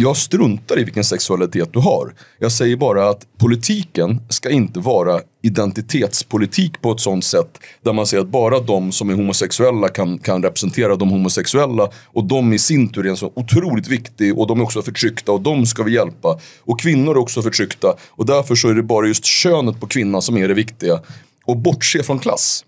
jag struntar i vilken sexualitet du har. Jag säger bara att politiken ska inte vara identitetspolitik på ett sånt sätt där man säger att bara de som är homosexuella kan, kan representera de homosexuella och de i sin tur är en så otroligt viktig och de är också förtryckta och de ska vi hjälpa. Och kvinnor är också förtryckta och därför så är det bara just könet på kvinnan som är det viktiga och bortse från klass.